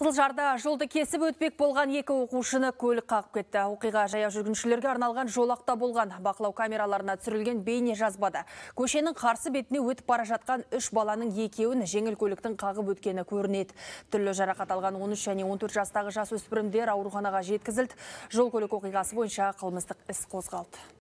Қызылжарда жолды кесіп өтпек болған екі оқушыны көлік қағып кетті. Оқиға жая жүргіншілерге арналған жолақта болған. Бақылау камераларына түсірілген бейне жазбады. Көшенің қарсы бетіне өтіп бара жатқан үш баланың екеуін жеңіл көліктің қағып өткені көрінеді. Түрлі жарақат алған 13 және 14 жастағы жас өспірімдер ауруханаға жеткізілді. Жол көлік оқиғасы бойынша қылмыстық іс қозғалды.